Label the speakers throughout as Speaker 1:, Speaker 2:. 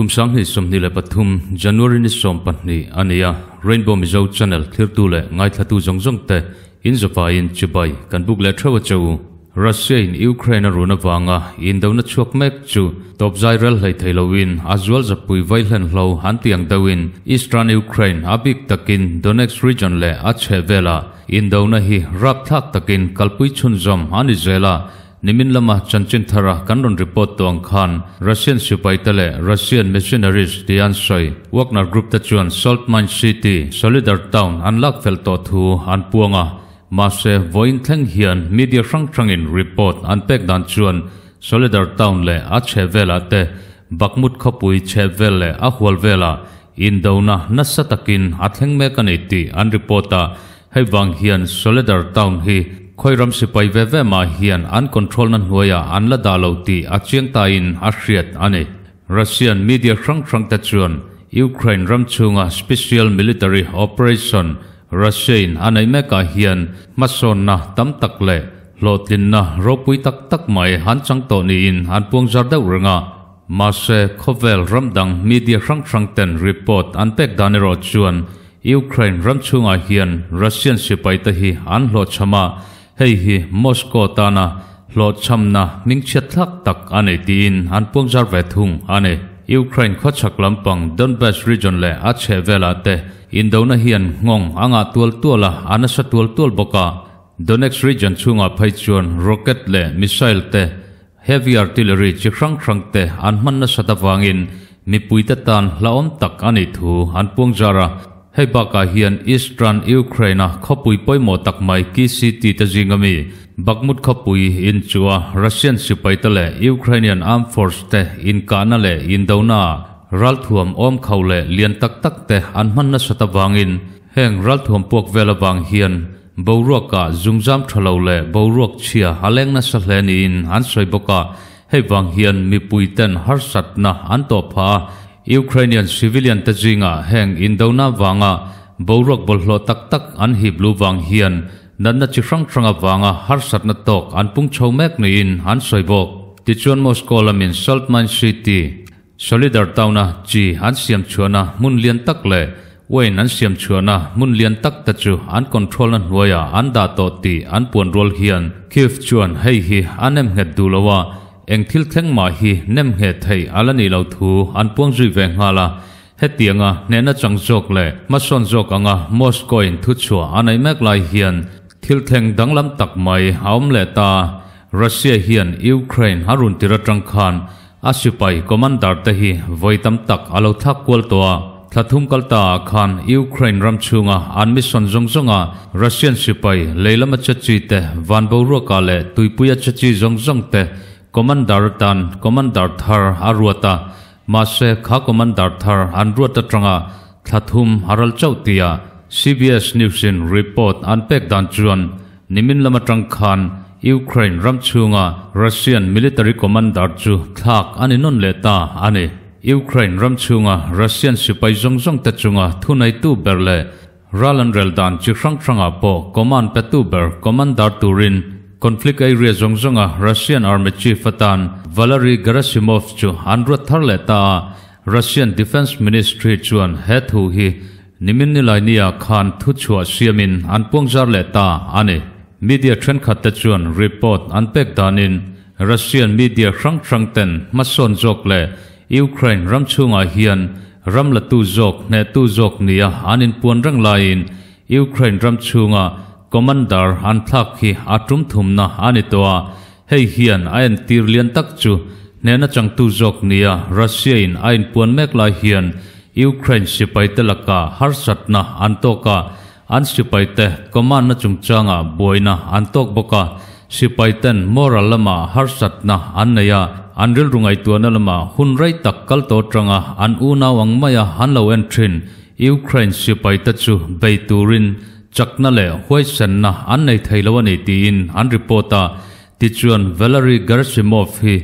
Speaker 1: kum sang hi som ni le pathum january ni som pan ni ania rainbow mizo channel thlir tu le ngai thatu jong jong te in zopa in chibai kan buk le thawa chau Russia in Ukraine runa wanga in dawna chuak mek chu top zairal lai thailowin azwal zapui vailan hlo hantiang dawin eastern Ukraine abik takin Donetsk region le achhe vela in dawna hi rap thak takin kalpui chunjom ani zela nimin lama chanchin thara kanron report to Khan, Russian supai tale Russian missionaries ti an soi Wagner group ta chuan Salt Mine City Solidar Town an lak fel to thu an puanga ma se voin thleng hian media hrang in report an pek dan chuan Solidar Town le a chevela te Bakmut khopui chevele a hualvela in dona nasatakin athleng me kaniti an reporta hai wang hian Solidar Town hi khoi ram si pai ve ve ma hian an control nan huaya an la da lo ti a chiang ta in a hriat ani e. russian media hrang hrang ta chuan ukraine ram chunga special military operation russia in anai me ka hian mason na tam tak le lotlin na ropui tak tak mai han chang to ni in an puang zar deuh renga ma se khovel ramdang media hrang hrang ten report an pek danero chuan ukraine ram chunga hian russian sipai ta hi an lo chama hei hi Moscow ta na lo chăm na ninh chết thắc tặc anh ấy tin anh buông ra về thùng anh Ukraine khó chặt lắm bằng Donbas region lệ át chế về là tệ in đâu na hiền ngon anh à tuol tuol là anh sẽ tuol tuol boka Donetsk region chung à phải chuồn rocket lệ missile tệ heavy artillery chỉ khăng khăng tệ anh man na sát vangin mi pui ta tan la om tak anh ấy thu anh buông ra Hei baka hian Israel Ukraine khopui poimo takmai ki city ta jingami Bakhmut khopui in chua Russian sipai ta le Ukrainian Armed Force te in kana le in dauna ral thuam om khau le lian tak tak te an man na sata in, heng ral thuam pok vela wang hian boruak ka zumzam thalo le boruak chia haleng na sahlen in an soi boka hei wang hian mi pui tên har sat na an to phá. Ukrainian civilian ta jinga heng indona wanga borok bolhlo tak tak an hiblu wang hian nan na chi hrang hranga wanga har sat na tok an pung chho mek ni in han soibok ti chuan moscow lamin salt man city solidar tauna chi han siam chuana mun lian tak le wen an siam chuana mun lian tak ta chu an control an huaya an da to ti an puan rol hian kif chuan hei hi anem het dulowa anh thiết thắng mọi hi nem hệ thầy alani lâu thù anh buông duy về ngà là hết tiếng à nên nó chẳng rộp lệ mà son rộp à ngà Moscow in thu chùa anh ấy mắc lại hiền thiết thắng đắng lắm tặc mày hóm lệ ta Russia hiền Ukraine harun tira trăng khan Asipai commander te hi voi tam tak alo thak kwal toa thathum kalta khan Ukraine ram chunga an mission jong jonga Russian sipai leilama chachi te vanbo ro kale tuipuya chachi jong jong te commander tan commander thar aruata mase kha commander thar anruata tranga thathum haral chautia cbs news in report unpack dan chuan nimin lama tang khan ukraine ram chunga russian military commander chu thak ani non leta ane ukraine ram russian sipai jong jong ta ralan rel dan chi khrang khranga po command turin conflict area zong zonga à. Russian Army Chief Atan Valery Gerasimov chu andra tharle ta Russian Defense Ministry chuan he thu hi nimin ni lai nia à khan thu chua siamin an puang jar le ta ani e. media trend khat ta chuan report an pek danin Russian media hrang hrang ten mason jok le Ukraine ram chunga à hian ram la tu jok ne tu jok nia anin puan rang lain Ukraine ram chunga commander an thlak hi atum thumna ani towa hei hian ain tir lian tak chu nena tu jok nia russia in ain puan mek lai hian ukraine sipai telaka har satna an toka an sipai te command na chungchanga boina an tok boka sipai ten moral lama har satna an neya an ril rungai tuana lama hun rai tak kal to tranga an wang wangmaya han lo en thin ukraine sipai ta chu beiturin chắc na lệ huay sen na an này thầy lâu này tin an reporter ti chuan Valery Gerasimov hi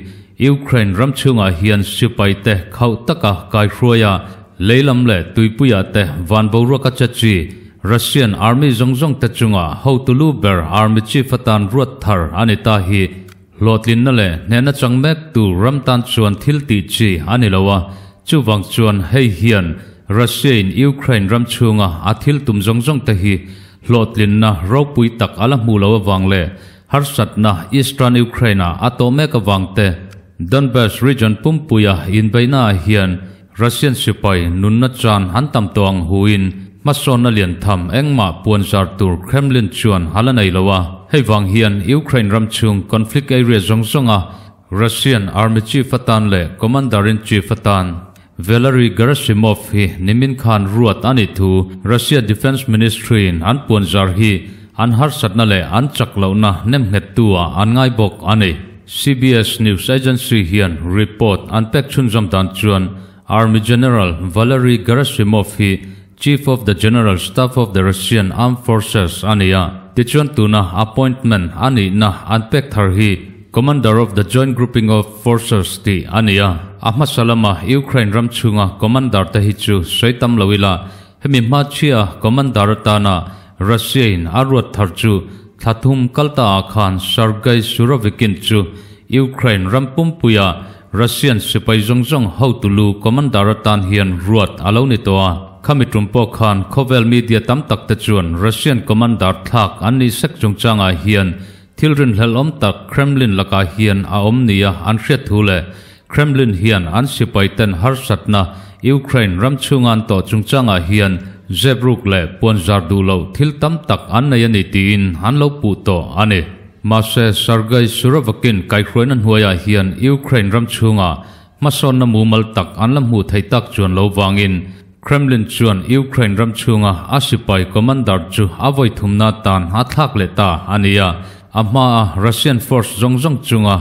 Speaker 1: Ukraine ram chunga hian sipai te khau taka kai hruya leilam le tuipuya te van bora ka chachi Russian Army zong zong te chunga how to luber Army Chief atan ruột thar anh ta hi lotlin na le nena changmek tu ramtan chuan thilti chi anilowa chuwang chuan hay hian รัสเซียในยูเครนรัมชูงะอาทิตย์ตุ่มจงจงตะฮีโหลดลินนะรบปุยตักอัลมูลาววังเล่ฮาร์สัตนะอิสตันยูเครนอาตโตเมกวังเต้ดอนเบสรีจันปุ่มปุยะอินไปน่าเฮียนรัสเซียสิไปนุนนัจานหันตามตัวงหูอินมาโซนเลียนทำเอ็งมาป่วนจาร์ตูรเครมลินชวนฮัลนัยลาวให้วังเฮียนยูเครนรัมชูงคอนฟลิกต์ไอเรียจงจงะรัสเซียอาร์มิชีฟตันเล่คอมมานดารินชีฟตัน Valery Gerasimov hi nimin khan ruat ani thu Russia Defense Ministry in an puan zar hi an har satna le an na nem tua an ngai bok ani CBS News Agency hian report an pek chun jam dan chuan Army General Valery Gerasimov hi Chief of the General Staff of the Russian Armed Forces ania tichuan tuna appointment ani na an pek thar hi Commander of the Joint Grouping of Forces ti ania Ahmad Salama Ukraine ramchunga commander ta hichu soitam lawila hemi ma chia commander ta na Russia in arwat tharchu thathum kalta khan Sergei Surovikin chu Ukraine rampum puya Russian sipai hau tulu commander tan hian ruat alau toa khamitum po khan khovel media tam tak ta chuan Russian commander thak anni sek chungchanga hian thilrin helom tak Kremlin laka hian a omnia an thule Kremlin hian an sipai ten har na Ukraine ram chungan to chungchanga hian Zebruk le puanzar du lo thil tam tak an nei ani tin han lo pu to mà Mase Sergei Surovakin kai khroin an huaya hian Ukraine ram chunga mason na Mal tak an lam hu thai tak chuan lo wangin Kremlin chuan Ukraine ram chunga asipai commander chu avoi na tàn ha thak lệ ta ania ama Russian force zong zong chunga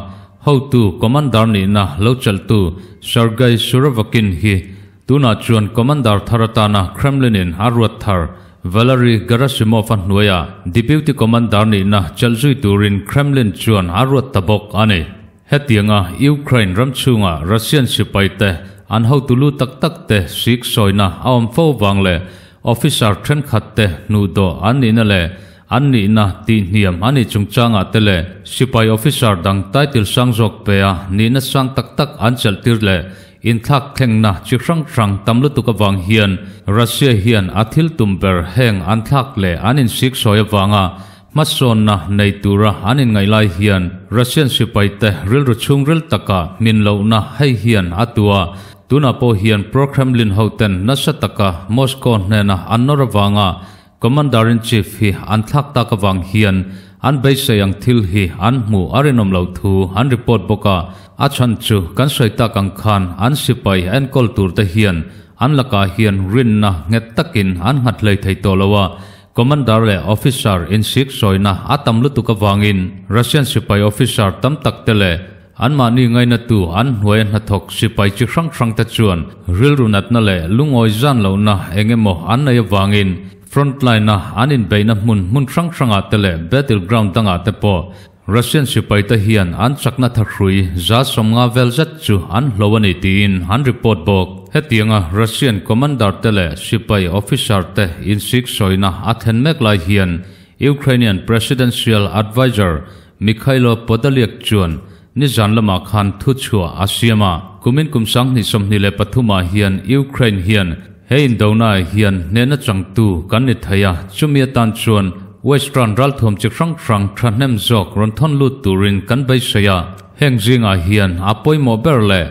Speaker 1: hậu tu commander ni na lâu chal tu Sergei Suravakin hi tu na chuan commander Tharatana Kremlin in Arwat Thar Valery Gerasimov an nuaya deputy commander ni na chalzui turin Kremlin chuan Arwat tabok ane hetianga Ukraine ramchunga Russian sipai te an hau tulu tak tak te sik soina awm fo le officer khát te nu do an le an ni na ti niam ani chung changa tele sipai officer dang tai til sang jok pe a ni na sang tak tak an chal tir le in thak kheng na chi hrang hrang tamlu tu ka wang hian russia hian athil tumber heng an thak le anin sik soya wanga mason na nei tura anin ngai lai hian russian sipai te ril ru chung ril taka min lo na hei hian atua tuna po hian program lin hoten na sataka moscow ne na anorwanga Commander in Chief hi an thak tak awang hian an bay sayang thil hi an mu arinom lo thu an report boka a chan chu kan soi ta kang khan an sipai an kol tur te hian an laka hian rin na nge takin an hat lei thei to lowa commander le officer in sik na atam lu tu ka wangin russian sipai officer tam tak te an ma ni ngai na tu an huai na thok sipai chi hrang hrang ta chuan ril runat na le lungoi zan lo na engemaw an nei wangin frontline na anin bay na mun mun sang sanga tele battleground tanga tepo Russian sipai ta hian an chakna thakrui za somnga vel zat chu an hlowani tin han report bok hetianga Russian commander tele sipai officer te in six soina athen mek lai hian Ukrainian presidential advisor Mikhailo Podolyak chuan ni zanlama khan thu chua asiama kumin kumsang ni somni le pathuma hian Ukraine hian Hein đầu này hiện nên nó chẳng tu gắn nít thầy à chú mía tan chuồn Western ral thùm chích răng răng tràn nem dọc rộn thôn lụt tù rin gắn bây xây à Heng riêng à hiện à bôi mô bèr lệ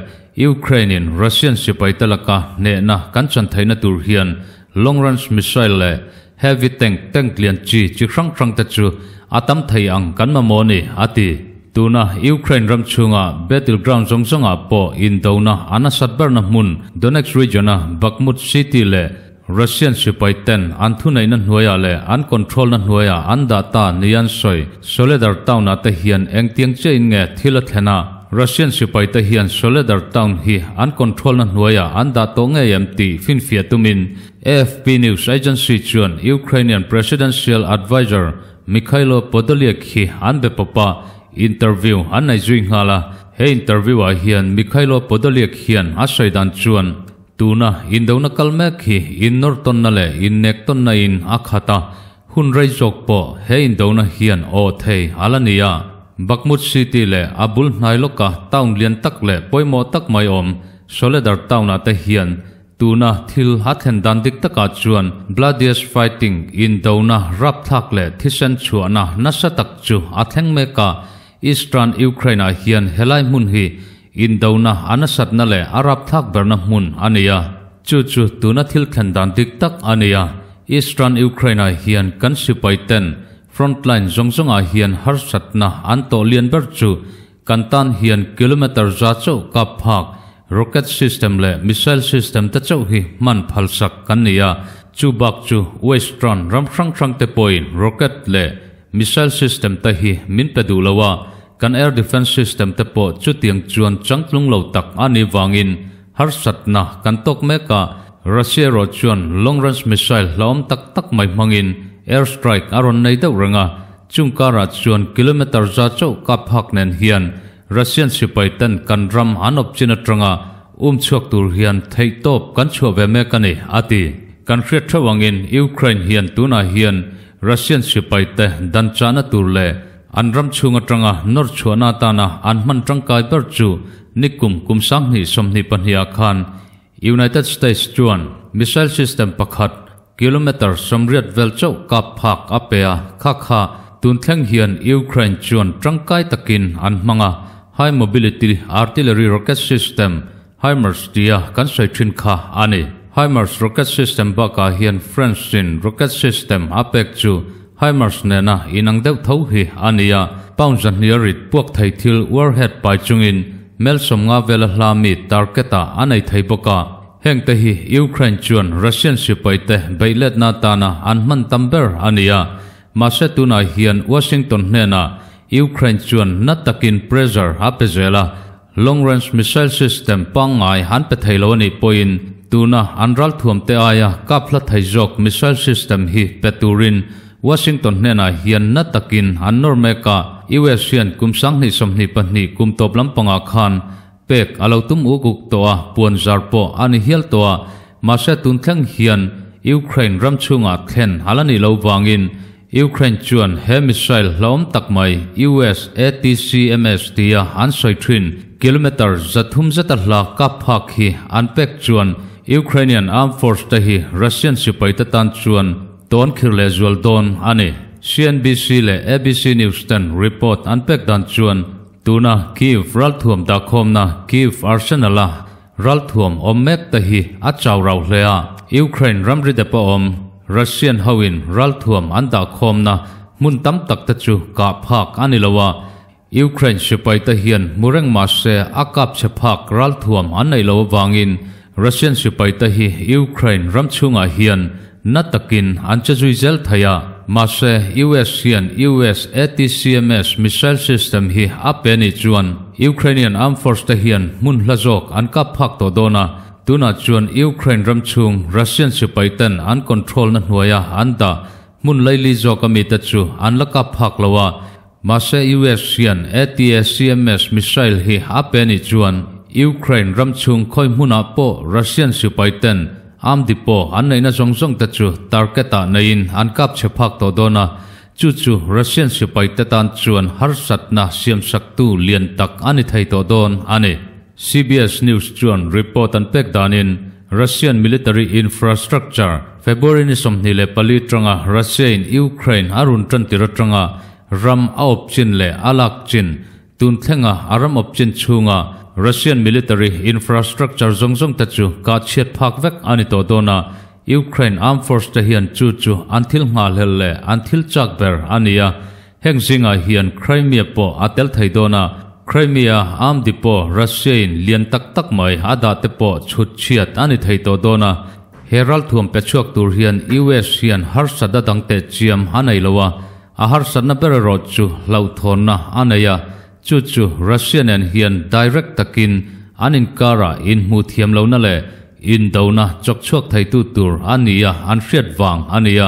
Speaker 1: Ukrainian Russian sĩ bây tà lạc à nè nà gắn chẳng thấy nó tù hiện Long range missile lệ Heavy tank tank liên chi chích răng răng tà chú À tâm thầy ăn gắn mà mô nì à tì tu na Ukraine ram chunga battleground zong zonga po in do na anasat ber na mun Donetsk region na Bakhmut city le Russian sipai ten an thu nei na hnuaya le an control na hnuaya an data nian soi Soledar town na te hian engtiang che in nge thila thena Russian sipai te hian Soledar town hi an control na hnuaya an da to nge yam ti fin fia tumin AFP news agency chuan Ukrainian presidential advisor Mikhailo Podolyak hi an be papa interview an này zui nga la he interview a hian Mikhailo podoliak hian asai dan chuan tuna indo na kalme hi in nor ton na le in nek ton na in akhata hun rai jok po he indo na hian o thei alania Bakmut City le Abul ka town lian tak le poimo tak mai om Soledar town te hian tuna thil hathen dan dik taka chuan bloodiest fighting in dona rap thak le thisen chuana nasa tak chu theng me ka eastern Ukraine हियन हेला मून हि इंदौना अन सत्ले अराब थर मून अने चुचु तुना थी खेदान दिख तक अने ईस्टर्न यूक्रेन हियन कन कंसुपैटन फ्रंटलाइन जोजोंगा हियन हर सत्ना अंतोलियन चु कंतान हियन किलोमीटर जाचो का फाक रॉकेट सिस्टम ले मिसाइल सिस्टम तचो हि मन फलसक कन्या चुबाकचु वेस्टर्न रमस्रंग्रंग पोइ रॉकेट ले मिसाइल सिस्टम तहि मिनपेदुलवा Kan air defense system tập bộ chú tiếng chuan trắng lung lo tak ani wangin har sat na kan tok me ka Russia ro chuan long range missile lom tắc tak mai mangin air strike aron nei deuh ranga chungkara chuan kilometer za chau ka hạc nen hiền, Russian sipai tan kan ram hanop china tranga um chuak tur hian thei top kan chua ve me kani ati kan hre thawangin Ukraine hian tuna hiền, Russian sipai te dan chana tur le an ram chunga tranga nor chuana tana an man trangkai per chu nikum kumsang ni somni panhia khan United States chuan missile system pakhat kilometer somriat velcho ka phak apea kha kha tunthlang hian Ukraine chuan trangkai takin an manga high mobility artillery rocket system HIMARS tia kan sai thin kha ani HIMARS rocket system ba ka hian French rocket system apek chu hai mars nè na inang deuh thâu hi ania pound jan hirit puak thai thil warhead chung in. mel som nga vela hla mi tarketa anai thai boka heng te hi ukraine chuan russian sipai te beilet na tana anman tamber ania ma se tuna hian washington hne na ukraine chuan na takin pressure apezela long range missile system pangai han pe thailo ni poin tuna anral thuam te aya ka phla thai jok missile system hi peturin วอชิงตันเนน่าเฮียนนัตกินอันนอร์เมกาอิเวสเซียนกุมสังนิสมนิปนิกุมตบลำปงอาคารเป็กอาลาตุมอุกุตัวปวนจารโปอันเฮียลตัวมาเซตุนทั้งเฮียนยูเครนรัมชุงอาเคนฮัลันิลาวางินยูเครนจวนเฮมิสไซล์ล้อมตักไม่อูเอสเอทีซีเอ็มเอสตียอันสอยทรินกิโลเมตรจัดทุ่มจัดตลักกับพักฮีอันเป็กจวนยูเครนยันอามฟอร์สต์ฮีรัสเซียนสิไปตะตันจวน ton khirle zual don ani CNBC le ABC News 10 report an pek dan chuan tuna Kiev ral thuam da khom na Kiev Arsenal la ral thuam om mek ta hi a chaw rau hle a Ukraine ram ri de pa om Russian hawin ral thuam an da khom na mun tam tak ta chu ka phak ani lawa Ukraine sipai ta hian mureng ma se akap che phak ral thuam an nei lo wangin Russian sipai ta hi Ukraine ram chunga hian Natakin anchazuizel thaya mase USian US ATCMS missile system hi apeni chuan Ukrainian Armed Force ta hian mun hlazok an ka phak to dona tuna chuan Ukraine ram chung Russian sipaitan an control na hnuaya anda mun laili zokami ta chu an la ka phak lawa mase USian ATCMS missile hi apeni chuan Ukraine ram chung khoi hmuna po Russian sipaitan am dipo an nei na zong zong ta chu targeta nein an kap chephak to dona chu chu russian sipai ta tan chuan har sat na siam sak tu lian tak ani thai to don ani CBS News chuan report an pek danin Russian military infrastructure February ni som ni le pali tranga Russia in Ukraine arun tran tira tranga ram aup chin le alak chin tun thenga aram opchin chunga Russian military infrastructure zong zong ta chu ka chiat phak vek ani to dona Ukraine armed force ta hian chu chu anthil nga hel le anthil chak ber ania heng zinga hian Crimea po atel thai dona Crimea arm depo Russia in lian tak tak mai ada te po chut chiat ani thai to dona Herald thuam pe chuak tur hian US hian har sada dang te chiam hanai lowa a har sanna per ro chu lau thon na anaya chu chu Russian and hiền direct takin anin kara in mu thiam lo na le in đầu na chọc chuộc thầy tu tur ania an siết vàng ania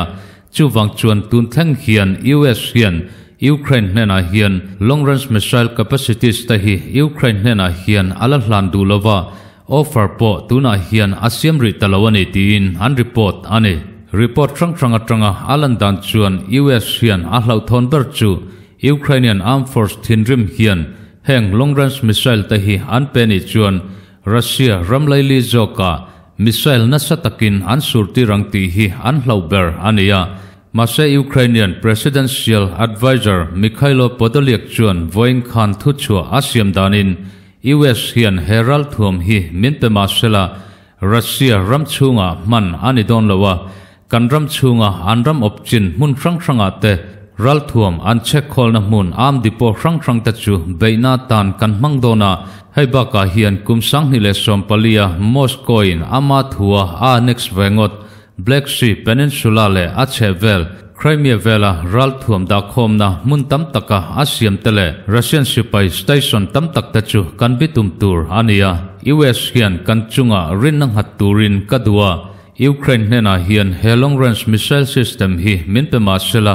Speaker 1: chu vàng chuan tun thanh hiền US hiền Ukraine nên à ah hiện long range missile capacities tại hi Ukraine nên à ah hiện ala hlan du lova offer po tu na ah hiền asiam ri talawani tin an report ani report trang trang trang alan dan chuan US hiền a hlau thon ber chu Ukrainian Armed Force thinrim hian heng long range missile tại hi an peni chuan Russia ramlai li zoka missile na satakin an surti rangti hi an hlauber ania mase Ukrainian presidential advisor Mikhailo Podolyak chuan voin khan thu chua asiam danin US hian heral thum hi minpe masela Russia ram chunga man ani don lawa kan ram chunga an ram opchin mun rang ranga te ral thuam an che khol na mun am di po hrang hrang ta chu beina tan kan mang do na hai ba ka hian kum sang ni le som palia moscoin ama thua a next vengot black sea peninsula le a che vel Crimea Vela ral thuam da khom na mun tam taka asiam tele Russian spy station tam tak ta chu kan bi tum tur ania US hian kan chunga rin nang hat turin kadua Ukraine hena hian helong range missile system hi min pe ma sela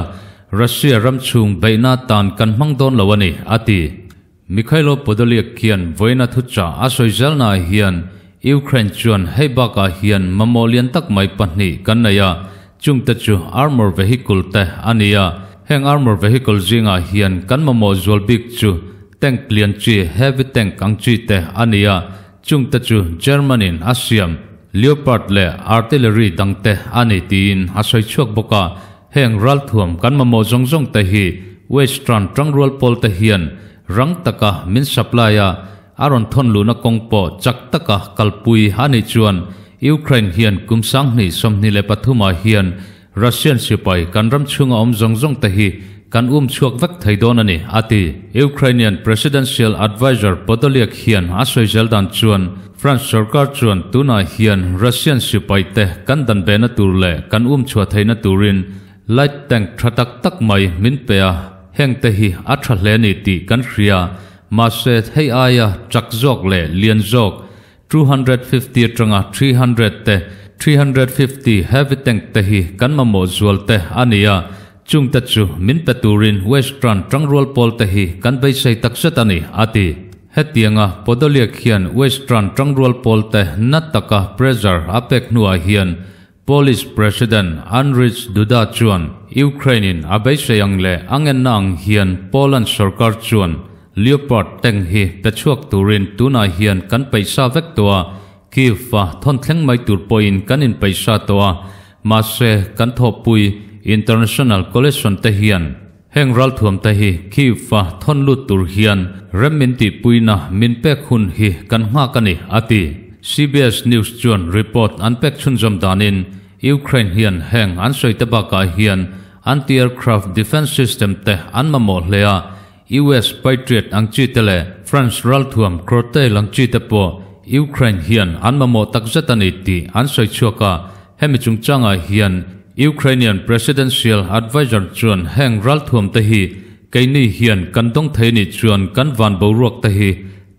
Speaker 1: Russia ram chung bay na tan kan mang don lo ani ati Mikhailo Podolyak kian voina thucha asoi zalna hian Ukraine chuan heibaka hian mamolian tak mai pahni kan Chung chungta chu armor vehicle te ania heng armor vehicle zinga hian kan mamo zolbik chu tank lian chi heavy tank ang chi te Chung chungta chu Germanin Asiam Leopard le artillery dangte ani tin asoi chok boka hẹn heng ral thuam kan mamo zong zong ta hi westron trong rol pol ta hian rang taka min supplya aron thon luna kongpo chak taka kalpui hani chuan ukraine hian kumsang ni somni le pathuma hiền russian sipai kanram chunga om zong zong ta hi kan um chuak vak thaidon ani ati ukrainian presidential advisor podoliak hian asoi zeldan chuan france sarkar chuan tuna hian russian sipai te kan dan bena tur le kan um chua thaina turin lại tăng tra tắc tắc mày min à à à. pè heng te hi atra le ni ti kan ria ma se thei aya chak jok le lien jok 250 tranga 300 te 350 heavy tank te hi kan ma mo zual te ania chung ta chu min peturin western trangrol pol te hi kan bai sei tak satani ati hetianga podoliak hian western trangrol pol te nataka pressure apek nuwa hian Polish President Andrzej Duda chuan Ukraine abeisayang angen na ang hiyan Poland sarkar chuan Leopard teng hi tachuak turin tuna hiyan kan paisa vek toa Kiev fa thon thleng mai tur poin kan in paisa toa ma se kan tho pui International Collection te hiyan heng ral thuam te hi Kiev fa thon lut tur hiyan rem min ti puina min pek hun hi kan nga kani ati CBS News John report an pek chun jom danin Ukraine hian heng an soi taba ka hian anti-aircraft defense system te an mamo hlea US Patriot ang chi tele France ralthuam krote lang chi te po Ukraine hian an mamo tak zatani ti an soi chuka hemi chung changa hian Ukrainian presidential advisor chuan heng ralthuam te hi keini hian kan dong thei ni chuan kan van bo ruak te hi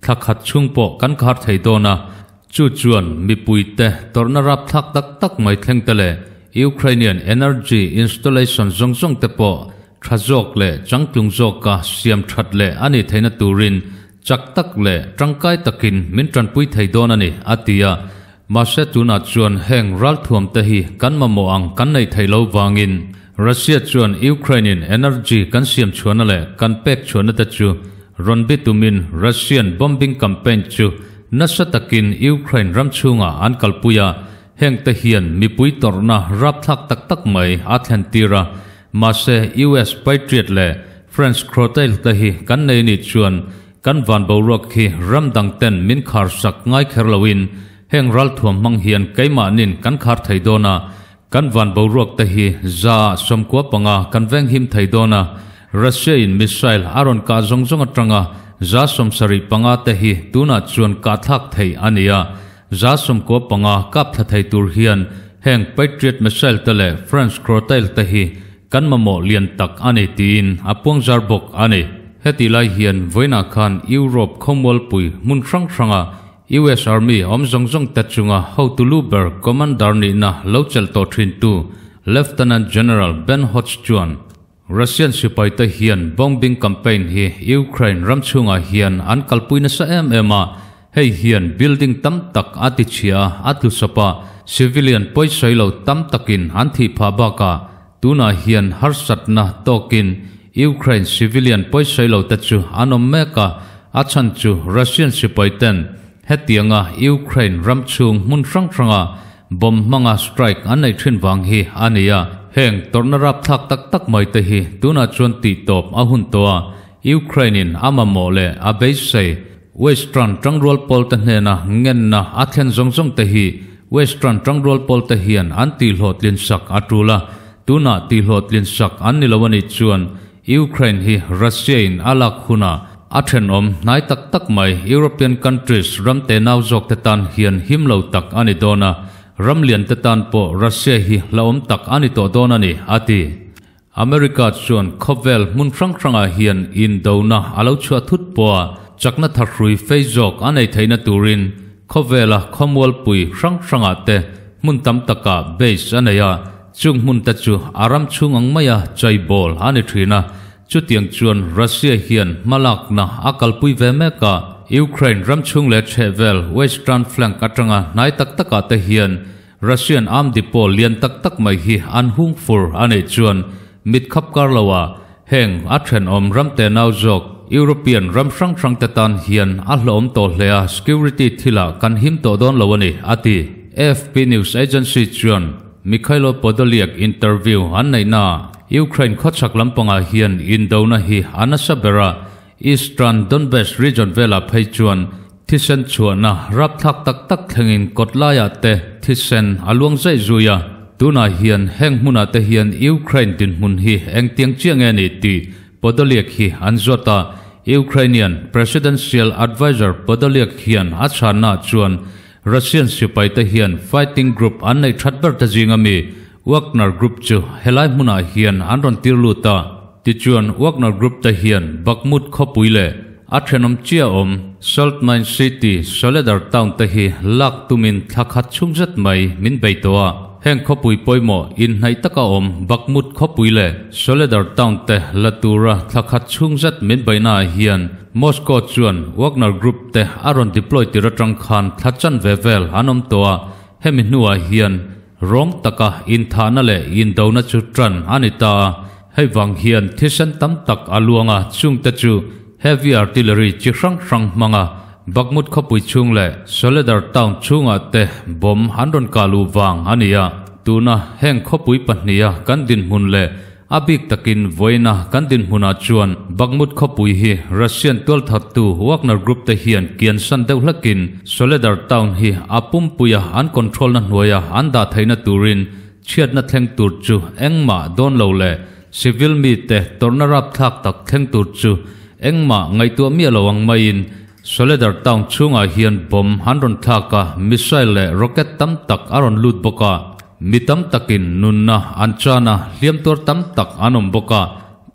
Speaker 1: thakhat chung po kan khar thei dona chu chuan mi puite tornarap thak tak tak mai thleng te le Ukrainian Energy Installation zong zong te po thazok le changtlung zok ka siam that le ani theina turin chak tak le trangkai takin min tran pui thei don ani atia ma se tuna chuan heng ral thuam te hi kan ma mo ang kan nei thei lo wangin Russia chuan Ukrainian Energy kan siam chuan le kan pek chuan ta chu ronbi tumin Russian bombing campaign chu นัสตะกินยูเครนรัมชุงอ่ะอันกัลปุยาเฮงตะเฮียนมีปุยตอร์นารับทักตักตักไม่อาเทนตีระมาเซยูเอสไปเทียดเล่ฟรานซ์ครอเตลตะฮีกันในนิชวนกันวันบรอกฮีรัมดังเต็นมินคาร์สักง่ายเคลวินเฮงรัลทวมมังเฮียนไกมานินกันคาร์ไทยโดนากันวันบรอกตะฮีจาสมกัวปังอากันแวงหิมไทยโดนา Russia in missile aron ka zong zong atanga za som sari panga te hi tuna chuan ka thak thei ania za som ko panga kap tha thei tur hian heng patriot missile tele france crotel te hi kan mamo lian tak ani tin apuang zarbok ani heti lai hian voina khan europe khomwal pui mun rang ranga US Army om zong zong tatchunga ho tulu luber commander ni na lochel to thin tu Lieutenant General Ben Hodge chuan Russian supply ta hiền bombing campaign hi Ukraine ram chunga hiện an kalpuina sa em ema hei hiền building tam tak atichia atul sapa civilian poi soilo tam takin an thi pha ba ka tuna hiền har satna tokin Ukraine civilian poi soilo ta chu anom me ka achan chu Russian supply ten hetianga Ukraine ram chung mun rang ranga bom manga strike anai thin wang hi ania hẹn tổn nà rạp thạc tắc tắc mây tê hi tu nà chuan tì tộp a hun tòa Ukrainian ama mô lệ a bế xây Western trăng ruol pol tân hề nà ngân nà a khen zong zong tê hi Western trăng ruol pol tê hiền an tì lột liên sắc a trù la tu nà tì lột liên sắc an nì lawani chuẩn Ukraine hi Russia in alak huna a then om nai tak tak mai European countries ram te nào zok te tan hiền him lo tak ani dona ramlian te tan po Russia hi laom tak ani to don ani ati America chuan khovel mun rang ranga hian in dona alo chua thut po chakna tharui facebook anei theina turin khovela khomwal pui rang ranga te mun tam taka base anaya chung mun ta chu aram chung ang maya chai bol ani thina chu tiang chuan Russia hian malak na akal pui ve me ka Ukraine ram chung le travel western flank atanga nai tak tak ta hian Russian arm depot lian tak tak mai hi an hung fur ane chuan mit khap kar lawa heng a then om ram te nau jok European ram sang sang ta tan hian a hlom to hlea security thila kan him to don lawani ati FP News Agency chuan Mikhailo Podolyak interview an nei na Ukraine khotsak lampanga hian in dona hi anasa bera Eastern Donbass Region về Vela Peichuan Thisen Chuana Rap Thak Tak Tak Thengin Kotlaya Te Thisen Aluang Zai tu na hiền Heng Muna Te hiền Ukraine Din mun Hi Eng Tiang Chiang E Ni Ti liệt Hi an ta, Ukrainian Presidential Advisor Podoliek Hian na Chuan Russian Sipai Te hiền Fighting Group An nay Nei Thatber Ta Jingami Wagner Group Chu Helai Muna Hian Anron ta ti chuan wakna group ta hian bakmut kho puile a thenom chia om salt mine city soledar town ta hi lak tumin thakhat chungzat mai min beitoa heng kho pui mo in nai taka om bakmut kho puile soledar town te latura thakhat chungzat min na hian moscow chuan wakna group te aron deploy ti ratang khan thachan vevel anom toa hemi nuwa hian rong taka in thana le in dona chu tran anita hay vang hiền thiết sân tấm tặc à luang à chung ta chu heavy artillery chỉ răng răng mang à bắc mút khắp bụi chung lệ solidar town chung à tê bom hắn đòn cà lù vàng anh ya tu heng khắp bụi pania nia căn din hun lệ abik takin voina căn din huna à chuan bakmut khopui hi russian tol that tu wagner group te hian kian san deuh lakin solidar town hi apum à puya an à, control na hnuaya an da thaina turin chiat na thleng tur chu engma don lo le civil mi te torna rap thak tak theng tu chu engma ngai tu mi lo ang mai in soledar town chunga hian bom hanron thaka missile rocket tam tak aron lut boka mi tam takin nunna anchana liam tor tam tak anom boka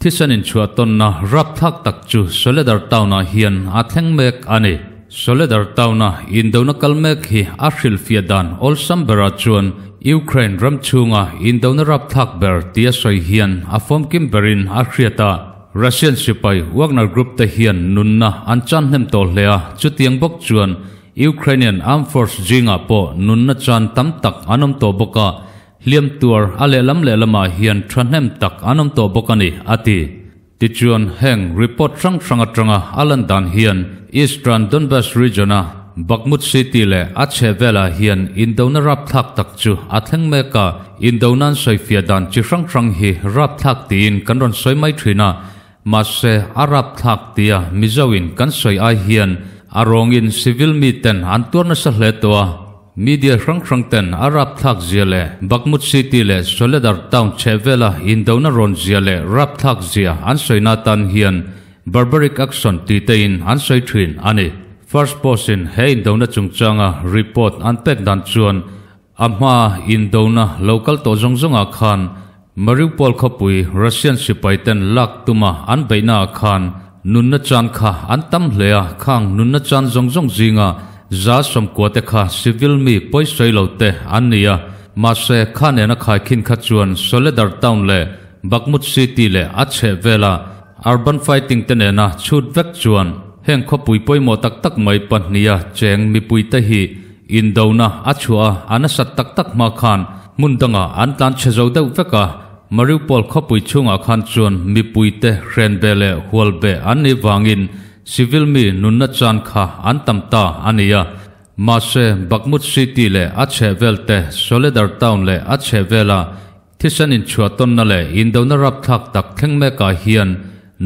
Speaker 1: in chua tonna rap thak tak chu soledar town na hian a theng mek ane soledar town na in dona kalmek hi a hril fiadan ol sambera chuan Ukraine ram chunga indo na rap thak ber tia soi hian a form kim berin a khriata Russian sipai Wagner Group ta hian nunna an chan hem tol lea chu tiang bok chuan Ukrainian Armed Force jinga po nunna chan tam tak anom to boka liam tuar ale lam le lama hian than hem tak anom to boka ni ati ti chuan heng report sang sanga tranga alan dan hian Eastern Donbas regiona Bakmut City le ache vela hian indona rap thak tak chu atheng me ka indonan soi fia dan chi rang rang hi rap thak ti in kan ron soi mai thina ma se arap thak tia mizawin kan soi ai hian arongin civil mi ten antur na sa hle to media rang rang ten arap thak ziale Bakmut City le Soledar town chevela indona ron ziale rap thak zia an soi na tan hian barbaric action ti tein an soi thrin ani First Bosin hei dona chungchanga report antek dan chuan ama in dona local to zongjong a khan Mariupol khapui Russian sipai ten lak tuma an beina khan nunna chan kha an tam hlea khang nunna chan zongjong jinga za som ko te kha civil mi poisoi lote an nia ma se khan ena khai khin kha chuan soledar town le Bakhmut city le ache vela urban fighting tenena chut vek chuan heng kho pui poi mo tak tak mai nia cheng mi pui te hi in do na achua anasat tak tak ma khan mundanga an tan chezau deuh veka mariupol kho pui chunga khan chun mi pui te hren bele hual be an ni wangin civil mi nunna chan kha an tamta ania ma se bakmut city le ache velte soledar town le ache vela thisan in chua ton na le in do na rap thak tak kheng me ka hian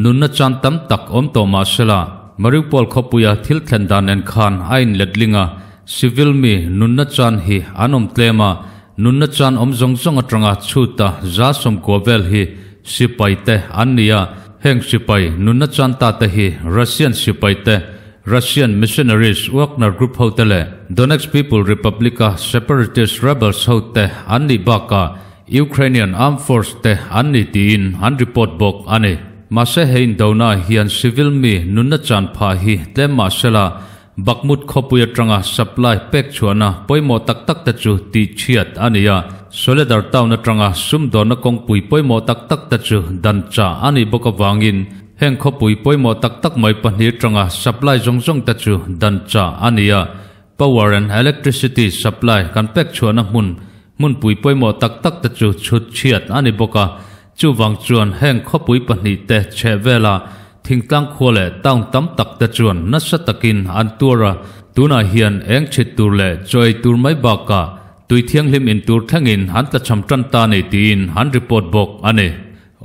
Speaker 1: nunna chan tam tak om to ma sela Maripol khopuya thil thlen danen khan ain letlinga civil mi nunna chan hi anom tlema nunna chan om zong zong atanga chuta za som ko vel hi sipai te ania heng sipai nunna chan ta te hi russian sipai te russian missionaries wagner group hotele donetsk people republica separatist rebels hote anni baka ukrainian armed force te anni tin an report bok ane มาเสเฮนดาวน่าเฮียนซิวิลมีนุนนจันพาฮีเตมาเสละบักมุดขบุยตรังอาสัปลายเป็กชวนะปอยโมตักตักตะจูตีเชียดอันนี้อ่ะสเลดาร์ตาวนัตรังอาซุมดอนกงปุยปอยโมตักตักตะจูดันจ้าอันนี้บกวางินเฮงขบุยปอยโมตักตักไม่ปนีตรังอาสัปลายจงจงตะจูดันจ้าอันนี้ะ power and electricity supply กันเป็กชวนะมุนมุนปุยปอยโมตักตักตะจูชุดเชียดอันนี้บกอ่จู่วังจวนแห่งขบุยปนิเตเชเวลาทิ้งตั้งขวเลต้องตั้มตักตะจวนนัสตะกินอันตัวระตัูนาเฮียนเองเชิดตัวเลจอยตัวไม่บากะตุยเที่ยงลิมอินตัูทั้งอินหันตะชำจันตานตีินหันรีพอร์ตบอกอันนี้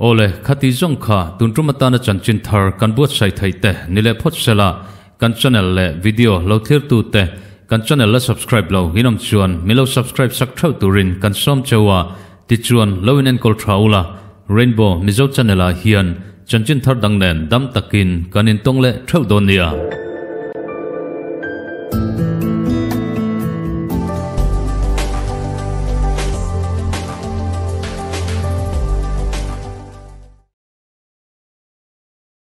Speaker 1: โอเลคติจงข้าตุนรุมตานจันจินทาร์กันบวชใส่ไทยเตนี่เลพดเสลากันชัแนเล่วิดีโอเราเทิดตูเตกันชัแนเล s สับสคริปเราหินอมชวนมิเรา s u b s c r i b สักเท่าตูรินกันส้มเจว่าติดชวนเราเวนกอลทราอุลา Rainbow Mizotanela hiền chân chân thật đăng nền đâm tạc kinh cần in tông lệ trâu đồn nìa.